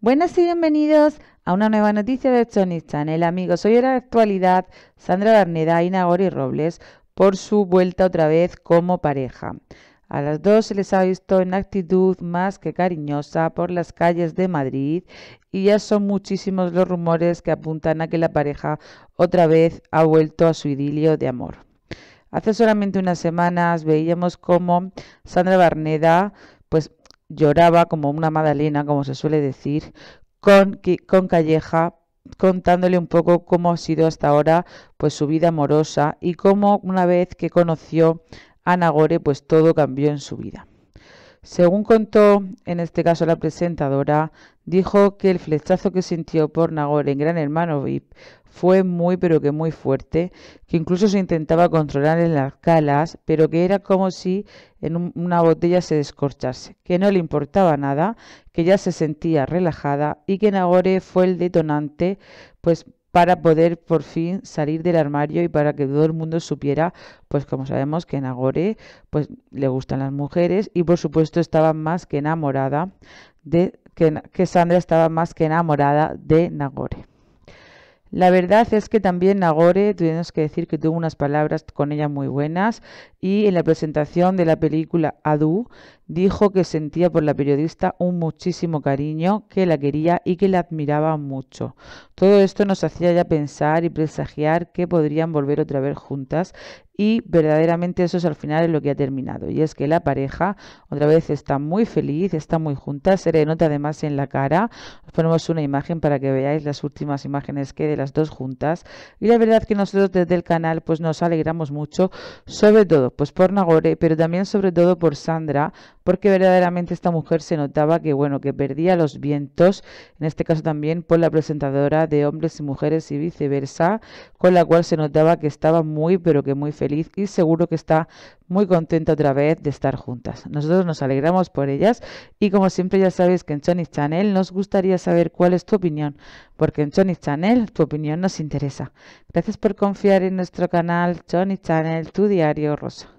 Buenas y bienvenidos a una nueva noticia de Accionista Channel, el amigo. Soy en la actualidad Sandra Barneda y Nagori Robles por su vuelta otra vez como pareja. A las dos se les ha visto en actitud más que cariñosa por las calles de Madrid y ya son muchísimos los rumores que apuntan a que la pareja otra vez ha vuelto a su idilio de amor. Hace solamente unas semanas veíamos cómo Sandra Barneda pues lloraba como una Madalena, como se suele decir, con, Calleja contándole un poco cómo ha sido hasta ahora pues su vida amorosa y cómo una vez que conoció a Nagore pues todo cambió en su vida. Según contó en este caso la presentadora, dijo que el flechazo que sintió por Nagore en Gran Hermano VIP fue muy pero que muy fuerte, que incluso se intentaba controlar en las calas, pero que era como si en una botella se descorchase, que no le importaba nada, que ya se sentía relajada y que Nagore fue el detonante, pues para poder por fin salir del armario y para que todo el mundo supiera, pues como sabemos que Nagore pues le gustan las mujeres y por supuesto estaba más que enamorada de que Sandra estaba más que enamorada de Nagore. La verdad es que también Nagore, tuvimos que decir que tuvo unas palabras con ella muy buenas y en la presentación de la película Adu dijo que sentía por la periodista un muchísimo cariño, que la quería y que la admiraba mucho. Todo esto nos hacía ya pensar y presagiar que podrían volver otra vez juntas y verdaderamente eso es al final lo que ha terminado. Y es que la pareja otra vez está muy feliz, está muy junta, se le nota además en la cara. Os ponemos una imagen para que veáis las últimas imágenes que de las dos juntas. Y la verdad que nosotros desde el canal pues nos alegramos mucho, sobre todo pues por Nagore, pero también sobre todo por Sandra, porque verdaderamente esta mujer se notaba que, bueno, que perdía los vientos, en este caso también por la presentadora de hombres y mujeres y viceversa, con la cual se notaba que estaba muy, pero que muy feliz y seguro que está muy contenta otra vez de estar juntas. Nosotros nos alegramos por ellas y como siempre ya sabéis que en Sony Channel nos gustaría saber cuál es tu opinión, porque en Sony Channel tu opinión nos interesa. Gracias por confiar en nuestro canal Sony Channel, tu diario rosa.